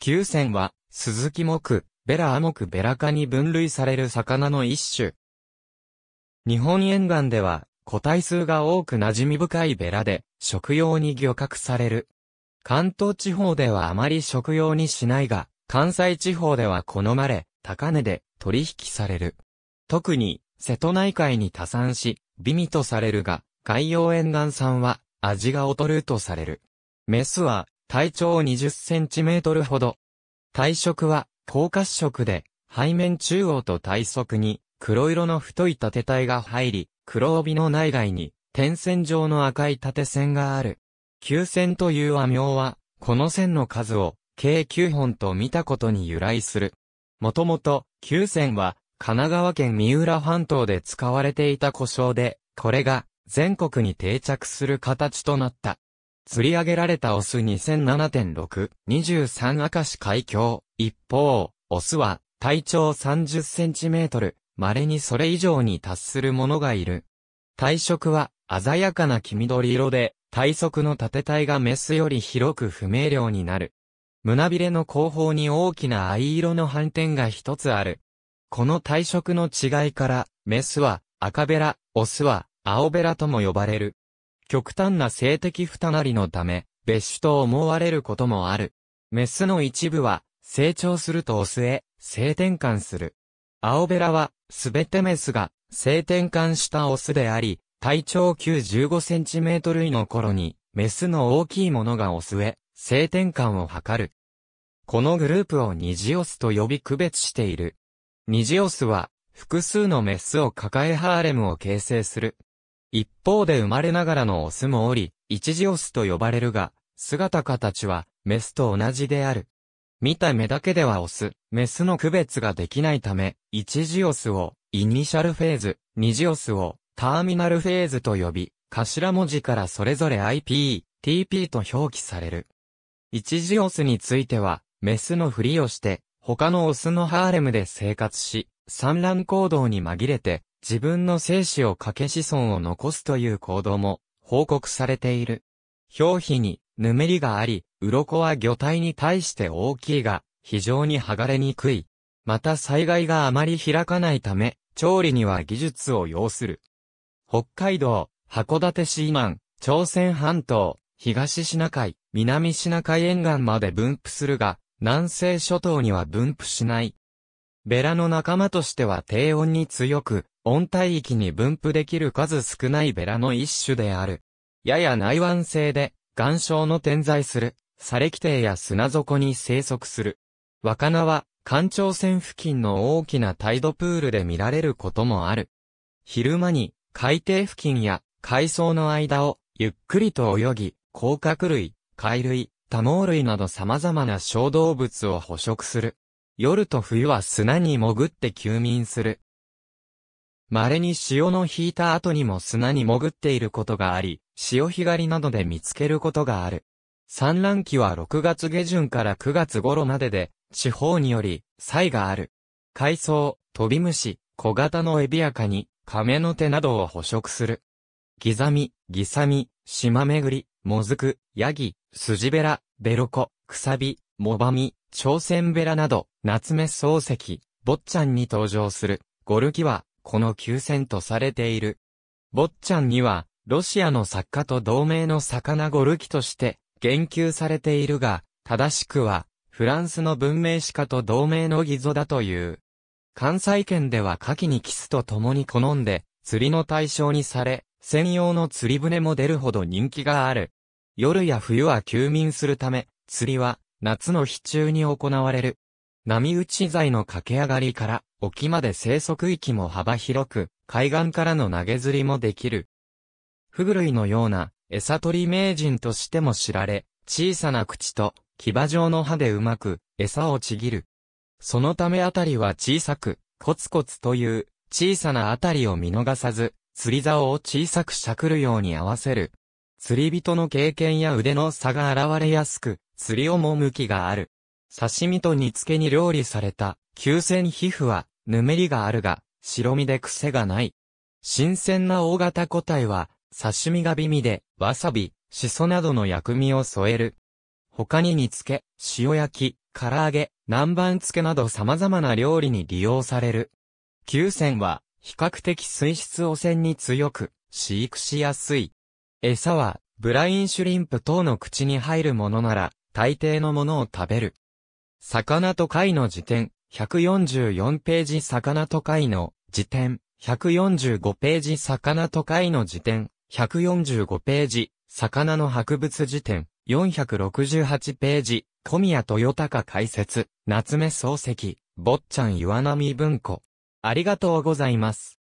九泉は、鈴木木、ベラア目ベラ科に分類される魚の一種。日本沿岸では、個体数が多く馴染み深いベラで、食用に漁獲される。関東地方ではあまり食用にしないが、関西地方では好まれ、高値で取引される。特に、瀬戸内海に多産し、美味とされるが、海洋沿岸産は味が劣るとされる。メスは体長20センチメートルほど。体色は、高褐色で、背面中央と体側に、黒色の太い縦体が入り、黒帯の内外に、点線状の赤い縦線がある。急線という和名は、この線の数を、計9本と見たことに由来する。もともと、急線は、神奈川県三浦半島で使われていた故障で、これが、全国に定着する形となった。釣り上げられたオス2007.6、23明石海峡。一方、オスは体長30センチメートル、稀にそれ以上に達するものがいる。体色は鮮やかな黄緑色で、体側の縦体がメスより広く不明瞭になる。胸びれの後方に大きな藍色の斑点が一つある。この体色の違いから、メスは赤べら、オスは青べらとも呼ばれる。極端な性的不たなりのため、別種と思われることもある。メスの一部は、成長するとオスへ、性転換する。青ベラは、すべてメスが、性転換したオスであり、体長9 15センチメートル以の頃に、メスの大きいものがオスへ、性転換を図る。このグループをニジオスと呼び区別している。ニジオスは、複数のメスを抱えハーレムを形成する。一方で生まれながらのオスもおり、一時オスと呼ばれるが、姿形は、メスと同じである。見た目だけではオス、メスの区別ができないため、一時オスを、イニシャルフェーズ、二次オスを、ターミナルフェーズと呼び、頭文字からそれぞれ IP、TP と表記される。一時オスについては、メスのふりをして、他のオスのハーレムで生活し、産卵行動に紛れて、自分の生死をかけ子孫を残すという行動も報告されている。表皮にぬめりがあり、鱗は魚体に対して大きいが、非常に剥がれにくい。また災害があまり開かないため、調理には技術を要する。北海道、函館市以南、朝鮮半島、東シナ海、南シナ海沿岸まで分布するが、南西諸島には分布しない。ベラの仲間としては低温に強く、温帯域に分布できる数少ないベラの一種である。やや内湾性で、岩礁の点在する、砂礫底や砂底に生息する。若菜は、干潮線付近の大きなタイドプールで見られることもある。昼間に、海底付近や海藻の間を、ゆっくりと泳ぎ、甲殻類、貝類、多毛類など様々な小動物を捕食する。夜と冬は砂に潜って休眠する。稀に潮の引いた後にも砂に潜っていることがあり、潮干狩りなどで見つけることがある。産卵期は6月下旬から9月頃までで、地方により、差異がある。海藻、飛び虫、小型のエビやカニ、亀の手などを捕食する。ギザミ、ギサミ、シマメグリ、モズク、ヤギ、スジベラ、ベロコ、クサビ、モバミ、朝鮮ベラなど、夏目漱石、坊ちゃんに登場する、ゴルキは、この休戦とされている。坊ちゃんには、ロシアの作家と同盟の魚ゴルキとして、言及されているが、正しくは、フランスの文明史家と同盟の偽造だという。関西圏では牡蠣にキスと共に好んで、釣りの対象にされ、専用の釣り船も出るほど人気がある。夜や冬は休眠するため、釣りは、夏の日中に行われる。波打ち材の駆け上がりから、沖まで生息域も幅広く、海岸からの投げ釣りもできる。フグ類のような餌取り名人としても知られ、小さな口と牙状の歯でうまく餌をちぎる。そのためあたりは小さく、コツコツという小さなあたりを見逃さず、釣り竿を小さくしゃくるように合わせる。釣り人の経験や腕の差が現れやすく、釣りをも向きがある。刺身と煮付けに料理された、急鮮皮膚は、ぬめりがあるが、白身で癖がない。新鮮な大型個体は、刺身が美味で、わさび、しそなどの薬味を添える。他に煮付け、塩焼き、唐揚げ、南蛮漬けなど様々な料理に利用される。急鮮は、比較的水質汚染に強く、飼育しやすい。餌は、ブラインシュリンプ等の口に入るものなら、大抵のものを食べる。魚と貝の辞典、144ページ魚と貝の辞典、145ページ魚と貝の辞典、145ページ、魚の博物辞典、468ページ、小宮豊隆解説、夏目漱石、坊ちゃん岩波文庫。ありがとうございます。